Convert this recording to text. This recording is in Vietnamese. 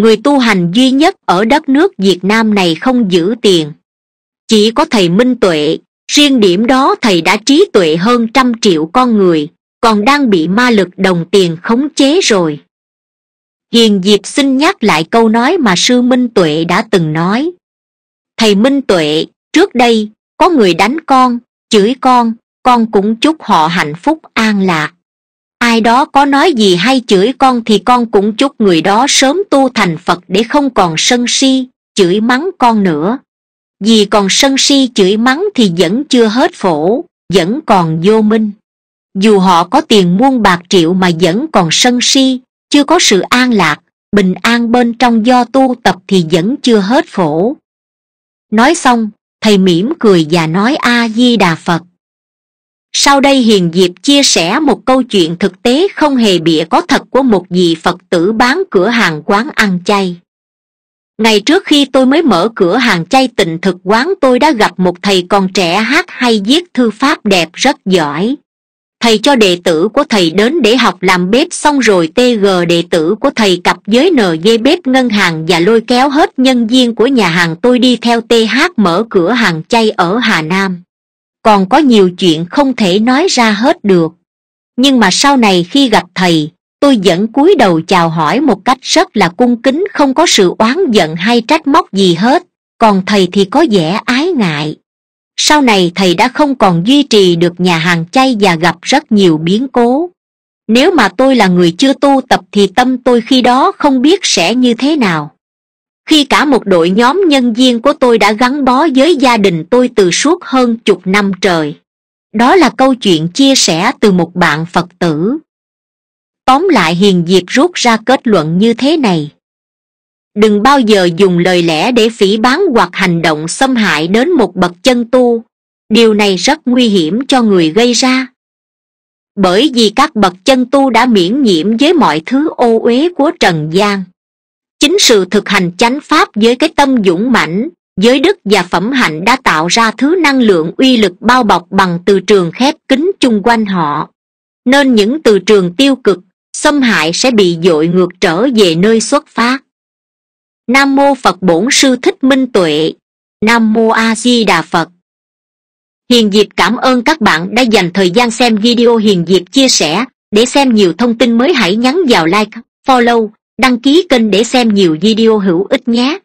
người tu hành duy nhất ở đất nước việt nam này không giữ tiền chỉ có thầy minh tuệ riêng điểm đó thầy đã trí tuệ hơn trăm triệu con người còn đang bị ma lực đồng tiền khống chế rồi hiền diệp xin nhắc lại câu nói mà sư minh tuệ đã từng nói thầy minh tuệ trước đây có người đánh con chửi con con cũng chúc họ hạnh phúc an lạc ai đó có nói gì hay chửi con thì con cũng chúc người đó sớm tu thành phật để không còn sân si chửi mắng con nữa vì còn sân si chửi mắng thì vẫn chưa hết phổ vẫn còn vô minh dù họ có tiền muôn bạc triệu mà vẫn còn sân si chưa có sự an lạc bình an bên trong do tu tập thì vẫn chưa hết phổ nói xong thầy mỉm cười và nói a di đà phật sau đây hiền diệp chia sẻ một câu chuyện thực tế không hề bịa có thật của một vị phật tử bán cửa hàng quán ăn chay ngày trước khi tôi mới mở cửa hàng chay tịnh thực quán tôi đã gặp một thầy còn trẻ hát hay viết thư pháp đẹp rất giỏi thầy cho đệ tử của thầy đến để học làm bếp xong rồi tg đệ tử của thầy cặp với ng bếp ngân hàng và lôi kéo hết nhân viên của nhà hàng tôi đi theo th mở cửa hàng chay ở hà nam còn có nhiều chuyện không thể nói ra hết được nhưng mà sau này khi gặp thầy tôi vẫn cúi đầu chào hỏi một cách rất là cung kính không có sự oán giận hay trách móc gì hết còn thầy thì có vẻ ái ngại sau này thầy đã không còn duy trì được nhà hàng chay và gặp rất nhiều biến cố nếu mà tôi là người chưa tu tập thì tâm tôi khi đó không biết sẽ như thế nào khi cả một đội nhóm nhân viên của tôi đã gắn bó với gia đình tôi từ suốt hơn chục năm trời đó là câu chuyện chia sẻ từ một bạn phật tử tóm lại hiền diệp rút ra kết luận như thế này đừng bao giờ dùng lời lẽ để phỉ báng hoặc hành động xâm hại đến một bậc chân tu điều này rất nguy hiểm cho người gây ra bởi vì các bậc chân tu đã miễn nhiễm với mọi thứ ô uế của trần gian chính sự thực hành chánh pháp với cái tâm dũng mãnh giới đức và phẩm hạnh đã tạo ra thứ năng lượng uy lực bao bọc bằng từ trường khép kín chung quanh họ nên những từ trường tiêu cực xâm hại sẽ bị dội ngược trở về nơi xuất phát nam mô phật bổn sư thích minh tuệ nam mô a di đà phật hiền diệp cảm ơn các bạn đã dành thời gian xem video hiền diệp chia sẻ để xem nhiều thông tin mới hãy nhắn vào like follow đăng ký kênh để xem nhiều video hữu ích nhé